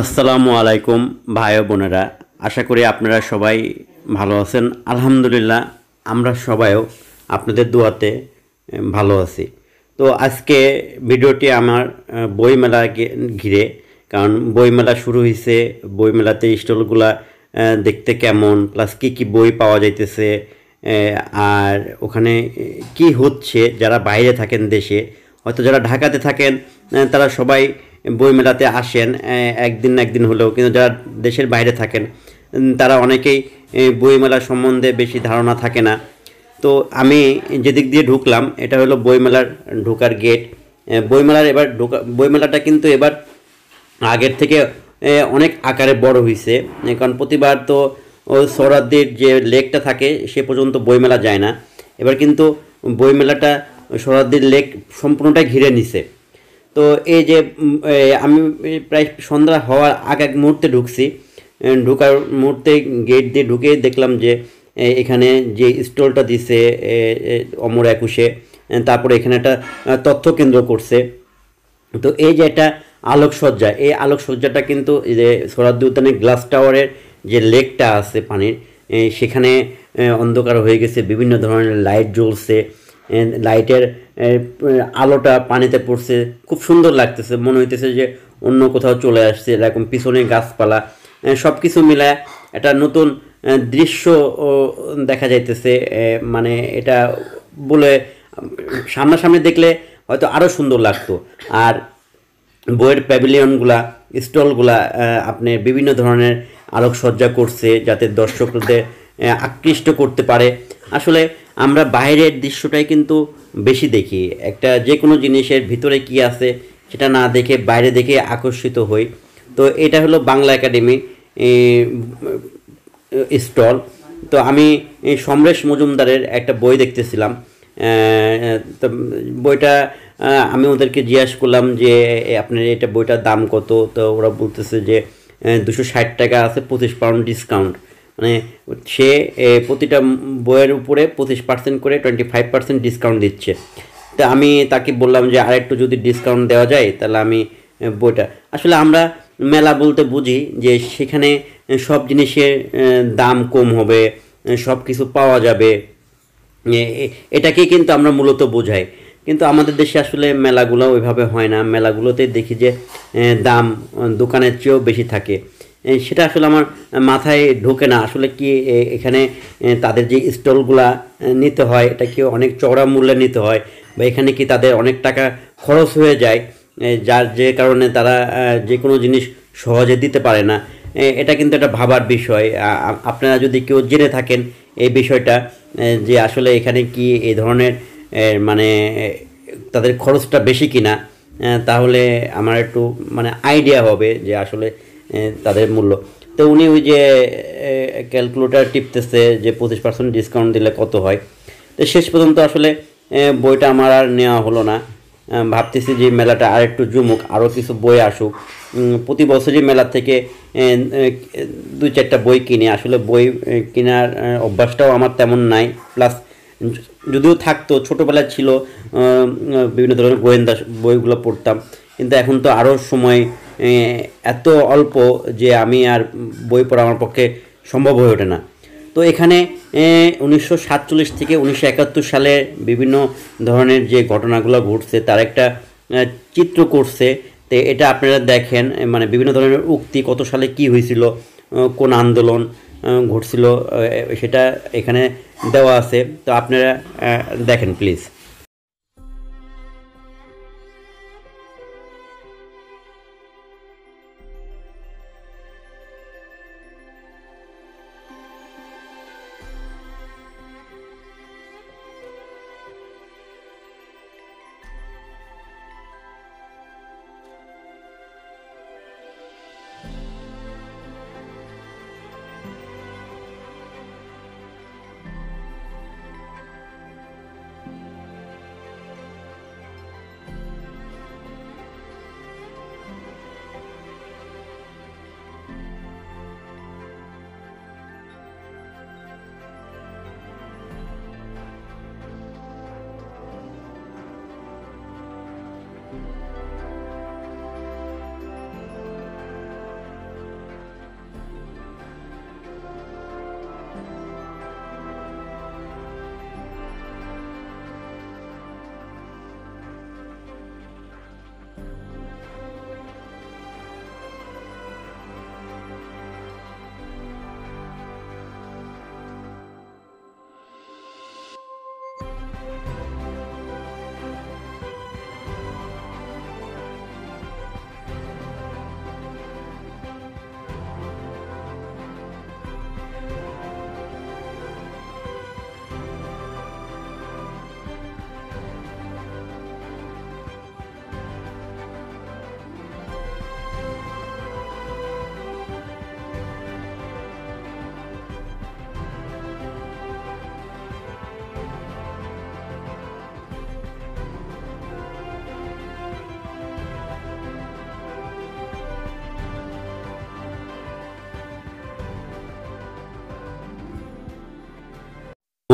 আসসালামু আলাইকুম ভাই বোনেরা আশা করি আপনারা সবাই ভালো আছেন আলহামদুলিল্লাহ আমরা সবাইও আপনাদের দোয়াতে ভালো আছি তো আজকে ভিডিওটি আমার বইমেলা ঘিরে কারণ বইমেলা শুরু হয়েছে বইমেলাতে স্টলগুলা দেখতে কেমন প্লাস কী কী বই পাওয়া যাইতেছে আর ওখানে কি হচ্ছে যারা বাইরে থাকেন দেশে হয়তো যারা ঢাকাতে থাকেন তারা সবাই বইমেলাতে আসেন একদিন না একদিন হলেও কিন্তু যারা দেশের বাইরে থাকেন তারা অনেকেই বইমেলা সম্বন্ধে বেশি ধারণা থাকে না তো আমি যেদিক দিয়ে ঢুকলাম এটা হলো বইমেলার ঢোকার গেট বইমেলার এবার ঢোকা বইমেলাটা কিন্তু এবার আগের থেকে অনেক আকারে বড় হয়েছে কারণ প্রতিবার তো সৌরাদ্দির যে লেকটা থাকে সে পর্যন্ত বইমেলা যায় না এবার কিন্তু বইমেলাটা সৌরাদ্দির লেক সম্পূর্ণটাই ঘিরে নিছে তো এই যে আমি প্রায় সন্ধ্যা হওয়ার আগ এক মুহূর্তে ঢুকছি ঢুকার মুহূর্তে গেট দিয়ে ঢুকে দেখলাম যে এখানে যে স্টলটা দিছে অমর একুশে তারপরে এখানে একটা তথ্য কেন্দ্র করছে তো এই যে একটা আলোকসজ্জা এই আলোকসজ্জাটা কিন্তু যে সোরাদ্দি উদ্যানের গ্লাস টাওয়ারের যে লেকটা আছে পানির সেখানে অন্ধকার হয়ে গেছে বিভিন্ন ধরনের লাইট জ্বলছে লাইটের uh, uh, আলোটা পানিতে পড়ছে খুব সুন্দর লাগতেছে মনে হইতেছে যে অন্য কোথাও চলে আসছে এরকম পিছনে গাছপালা সব কিছু মিলায় একটা নতুন দৃশ্য দেখা যাইতেছে মানে এটা বলে সামনাসামনি দেখলে হয়তো আরও সুন্দর লাগতো আর বইয়ের প্যাভিলিয়নগুলা স্টলগুলা আপনি বিভিন্ন ধরনের আলোকসজ্জা করছে যাতে দর্শকদের আকৃষ্ট করতে পারে আসলে আমরা বাইরের দৃশ্যটাই কিন্তু বেশি দেখি একটা যে কোনো জিনিসের ভিতরে কি আছে সেটা না দেখে বাইরে দেখে আকর্ষিত হই তো এটা হলো বাংলা একাডেমি স্টল তো আমি সমরেশ মজুমদারের একটা বই দেখতেছিলাম তো বইটা আমি ওদেরকে জিজ্ঞাস করলাম যে আপনার এটা বইটার দাম কত তো ওরা বলতেছে যে দুশো ষাট টাকা আছে পঁচিশ পাউন্ড ডিসকাউন্ট মানে সে প্রতিটা বইয়ের উপরে পঁচিশ পার্সেন্ট করে টোয়েন্টি ফাইভ পার্সেন্ট ডিসকাউন্ট দিচ্ছে তা আমি তাকে বললাম যে আর একটু যদি ডিসকাউন্ট দেওয়া যায় তাহলে আমি বইটা আসলে আমরা মেলা বলতে বুঝি যে সেখানে সব জিনিসের দাম কম হবে সব কিছু পাওয়া যাবে এটাকে কিন্তু আমরা মূলত বোঝাই কিন্তু আমাদের দেশে আসলে মেলাগুলো ওইভাবে হয় না মেলাগুলোতে দেখি যে দাম দোকানের চেয়েও বেশি থাকে সেটা আসলে আমার মাথায় ঢোকে না আসলে কি এখানে তাদের যে স্টলগুলা নিতে হয় এটা কি অনেক চওড়া মূল্যে নিতে হয় বা এখানে কি তাদের অনেক টাকা খরচ হয়ে যায় যার যে কারণে তারা যে কোনো জিনিস সহজে দিতে পারে না এটা কিন্তু একটা ভাবার বিষয় আপনারা যদি কেউ জেনে থাকেন এই বিষয়টা যে আসলে এখানে কি এই ধরনের মানে তাদের খরচটা বেশি কিনা তাহলে আমার একটু মানে আইডিয়া হবে যে আসলে তাদের মূল্য তো উনি ওই যে ক্যালকুলেটার টিপতেছে যে পঁচিশ পার্সেন্ট ডিসকাউন্ট দিলে কত হয় তো শেষ পর্যন্ত আসলে বইটা আমার আর নেওয়া হলো না ভাবতেছি যে মেলাটা আর একটু জুমুক আরও কিছু বই আসুক প্রতি বছরই মেলা থেকে দু চারটা বই কিনে আসলে বই কেনার অভ্যাসটাও আমার তেমন নাই প্লাস যদিও থাকতো ছোটোবেলায় ছিল বিভিন্ন ধরনের গোয়েন্দা বইগুলো পড়তাম কিন্তু এখন তো আরও সময় এত অল্প যে আমি আর বই পড়া আমার পক্ষে সম্ভব হয়ে ওঠে না তো এখানে উনিশশো সাতচল্লিশ থেকে উনিশশো একাত্তর সালে বিভিন্ন ধরনের যে ঘটনাগুলো ঘটছে তার একটা চিত্র করছে তো এটা আপনারা দেখেন মানে বিভিন্ন ধরনের উক্তি কত সালে কি হয়েছিল কোন আন্দোলন ঘটছিল সেটা এখানে দেওয়া আছে তো আপনারা দেখেন প্লিজ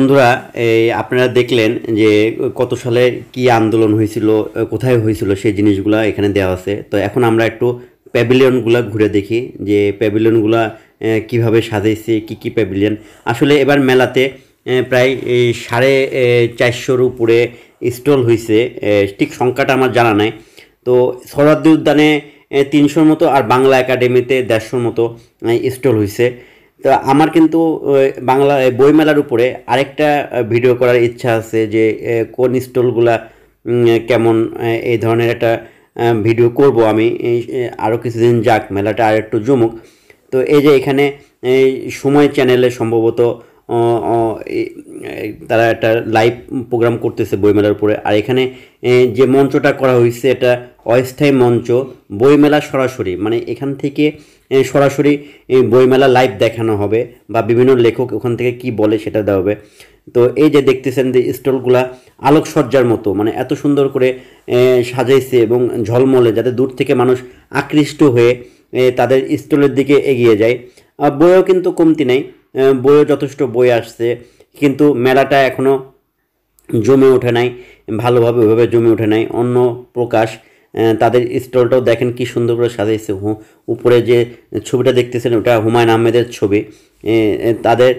বন্ধুরা এই আপনারা দেখলেন যে কত সালে কি আন্দোলন হয়েছিল কোথায় হয়েছিল সেই জিনিসগুলো এখানে দেওয়া আছে তো এখন আমরা একটু প্যাভিলিয়নগুলো ঘুরে দেখি যে প্যাভিলিয়নগুলো কিভাবে সাজাইছে কি কি প্যাভিলিয়ন আসলে এবার মেলাতে প্রায় সাড়ে চারশোর উপরে স্টল হয়েছে ঠিক সংখ্যাটা আমার জানা নাই তো সরাদ্দি উদ্যানে তিনশোর মতো আর বাংলা একাডেমিতে দেড়শোর মতো স্টল হয়েছে তো আমার কিন্তু বাংলা বইমেলার উপরে আরেকটা ভিডিও করার ইচ্ছা আছে যে কোন স্টলগুলা কেমন এই ধরনের একটা ভিডিও করব আমি আরও কিছুদিন যাক মেলাটা আর একটু জমুক তো এই যে এখানে সময় চ্যানেলে সম্ভবত তারা একটা লাইভ প্রোগ্রাম করতেছে বইমেলার উপরে আর এখানে যে মঞ্চটা করা হয়েছে এটা অস্থায়ী মঞ্চ বইমেলা সরাসরি মানে এখান থেকে সরাসরি বইমেলা লাইভ দেখানো হবে বা বিভিন্ন লেখক ওখান থেকে কি বলে সেটা দেওয়া হবে তো এই যে দেখতেছেন যে স্টলগুলা আলোকসজ্জার মতো মানে এত সুন্দর করে সাজাইছে এবং ঝলমলে যাতে দূর থেকে মানুষ আকৃষ্ট হয়ে তাদের স্টলের দিকে এগিয়ে যায় বইও কিন্তু কমতি নেই বইও যথেষ্ট বই আসছে কিন্তু মেলাটা এখনও জমে ওঠে নাই ভালোভাবে ওইভাবে জমে ওঠে নাই অন্য প্রকাশ তাদের স্টলটাও দেখেন কি সুন্দর করে সাজাইছে উপরে যে ছবিটা দেখতেছেন ওটা হুমায়ুন আহমেদের ছবি তাদের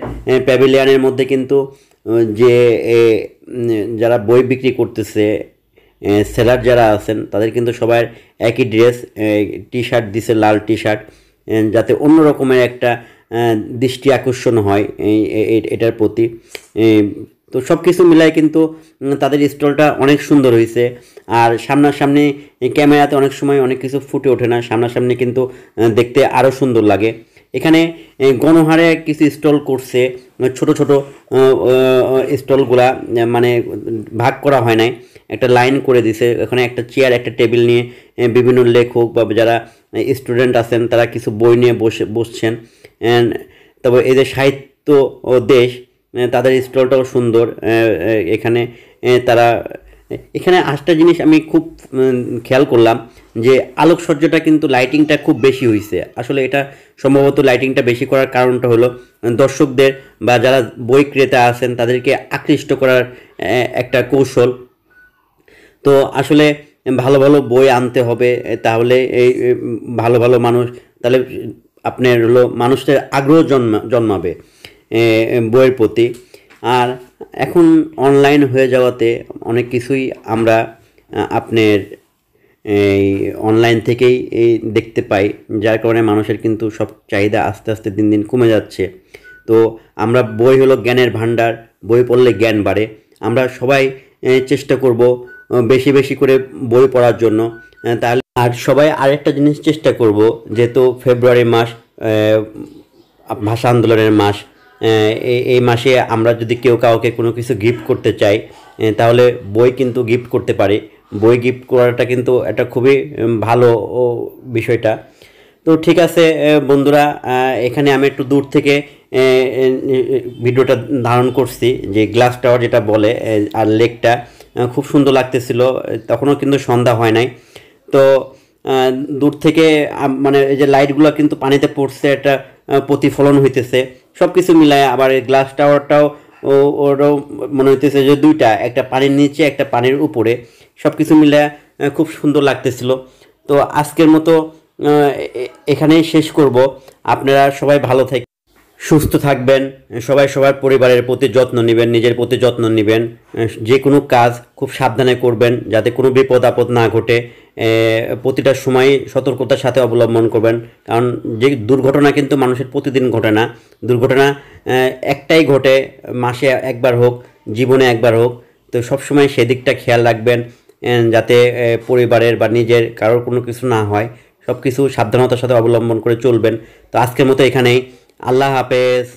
প্যাভিলিয়ানের মধ্যে কিন্তু যে যারা বই বিক্রি করতেছে সেলার যারা আছেন তাদের কিন্তু সবাই একই ড্রেস টি শার্ট দিছে লাল টি শার্ট যাতে অন্য রকমের একটা দৃষ্টি আকর্ষণ হয় এটার প্রতি তো সব কিছু মিলাই কিন্তু তাদের স্টলটা অনেক সুন্দর হয়েছে আর সামনাসামনি ক্যামেরাতে অনেক সময় অনেক কিছু ফুটে ওঠে না সামনাসামনি কিন্তু দেখতে আরও সুন্দর লাগে এখানে গণহারে কিছু স্টল করছে ছোট ছোট স্টলগুলা মানে ভাগ করা হয় নাই একটা লাইন করে দিছে ওখানে একটা চেয়ার একটা টেবিল নিয়ে বিভিন্ন লেখক বা যারা স্টুডেন্ট আছেন তারা কিছু বই নিয়ে বসে বসছেন তবে এদের সাহিত্য ও দেশ তাদের স্টলটাও সুন্দর এখানে তারা এখানে আটটা জিনিস আমি খুব খেয়াল করলাম যে আলোকসজ্জাটা কিন্তু লাইটিংটা খুব বেশি হয়েছে আসলে এটা সম্ভবত লাইটিংটা বেশি করার কারণটা হলো দর্শকদের বা যারা বই ক্রেতা আছেন তাদেরকে আকৃষ্ট করার একটা কৌশল তো আসলে ভালো ভালো বই আনতে হবে তাহলে এই ভালো ভালো মানুষ তাহলে আপনার হলো মানুষের আগ্রহ জন্মা জন্মাবে বইয়ের প্রতি আর এখন অনলাইন হয়ে যাওয়াতে অনেক কিছুই আমরা আপনার এই অনলাইন থেকেই এই দেখতে পাই যার কারণে মানুষের কিন্তু সব চাহিদা আস্তে আস্তে দিন দিন কমে যাচ্ছে তো আমরা বই হলো জ্ঞানের ভাণ্ডার বই পড়লে জ্ঞান বাড়ে আমরা সবাই চেষ্টা করব বেশি বেশি করে বই পড়ার জন্য তাহলে আর সবাই আরেকটা জিনিস চেষ্টা করব যেহেতু ফেব্রুয়ারি মাস ভাষা আন্দোলনের মাস এই মাসে আমরা যদি কেউ কাউকে কোনো কিছু গিফট করতে চাই তাহলে বই কিন্তু গিফট করতে পারি বই গিফট করাটা কিন্তু একটা খুবই ভালো বিষয়টা তো ঠিক আছে বন্ধুরা এখানে আমি একটু দূর থেকে ভিডিওটা ধারণ করছি যে গ্লাস টাওয়ার যেটা বলে আর লেকটা খুব সুন্দর লাগতেছিল তখনও কিন্তু সন্ধ্যা হয় নাই তো দূর থেকে মানে এই যে লাইটগুলো কিন্তু পানিতে পড়ছে একটা প্রতিফলন হইতেছে সব কিছু মিলায় আবার এই গ্লাস টাওয়ারটাও ও ওরও মনে হইতেছে যে দুইটা একটা পানির নিচে একটা পানির উপরে সব কিছু মিলায় খুব সুন্দর লাগতেছিল তো আজকের মতো এখানেই শেষ করব আপনারা সবাই ভালো থাকে সুস্থ থাকবেন সবাই সবার পরিবারের প্রতি যত্ন নেবেন নিজের প্রতি যত্ন নেবেন যে কোনো কাজ খুব সাবধানে করবেন যাতে কোনো বিপদ আপদ না ঘটে প্রতিটা সময় সতর্কতার সাথে অবলম্বন করবেন কারণ যে দুর্ঘটনা কিন্তু মানুষের প্রতিদিন ঘটে না দুর্ঘটনা একটাই ঘটে মাসে একবার হোক জীবনে একবার হোক তো সবসময় সেদিকটা খেয়াল রাখবেন যাতে পরিবারের বা নিজের কারোর কোনো কিছু না হয় সব কিছু সাবধানতার সাথে অবলম্বন করে চলবেন তো আজকের মতো এখানেই আল্লাহ হাফেজ